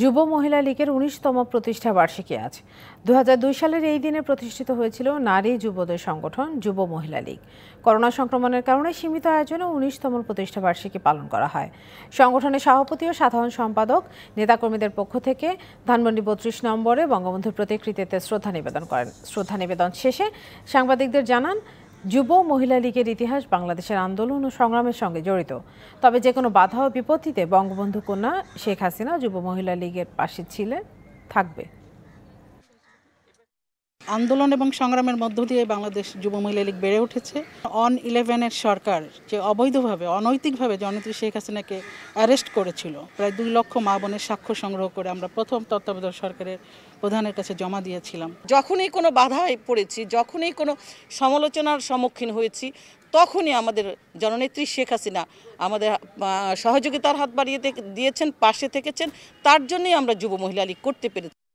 যুব মহিলা লীগের উনিশতম প্রতিষ্ঠা বার্ষিকী আজ দু সালের এই দিনে প্রতিষ্ঠিত হয়েছিল নারী যুবদের সংগঠন যুব মহিলা লীগ করোনা সংক্রমণের কারণে সীমিত আয়োজনে উনিশতম প্রতিষ্ঠা বার্ষিকী পালন করা হয় সংগঠনের সভাপতি ও সাধারণ সম্পাদক নেতাকর্মীদের পক্ষ থেকে ধানমন্ডি বত্রিশ নম্বরে বঙ্গবন্ধুর প্রতিকৃতিতে শ্রদ্ধা নিবেদন করেন শ্রদ্ধা নিবেদন শেষে সাংবাদিকদের জানান যুব মহিলা লীগের ইতিহাস বাংলাদেশের আন্দোলন ও সংগ্রামের সঙ্গে জড়িত তবে যে কোনো বাধা ও বিপত্তিতে বঙ্গবন্ধু কন্যা শেখ হাসিনা যুব মহিলা লীগের পাশে ছিলেন থাকবে আন্দোলন এবং সংগ্রামের মধ্য দিয়ে বাংলাদেশ যুব মহিলা লীগ বেড়ে উঠেছে অন ইলেভেনের সরকার যে অবৈধভাবে অনৈতিকভাবে জননেত্রী শেখ হাসিনাকে অ্যারেস্ট করেছিল প্রায় দুই লক্ষ মা বোনের সাক্ষ্য সংগ্রহ করে আমরা প্রথম তত্ত্বাবধায়ক সরকারের প্রধানের কাছে জমা দিয়েছিলাম যখনই কোনো বাধায় পড়েছি যখনই কোনো সমালোচনার সম্মুখীন হয়েছি তখনই আমাদের জননেত্রী শেখ হাসিনা আমাদের সহযোগিতার হাত বাড়িয়ে দিয়েছেন পাশে থেকেছেন তার জন্যই আমরা যুব মহিলা লীগ করতে পেরেছি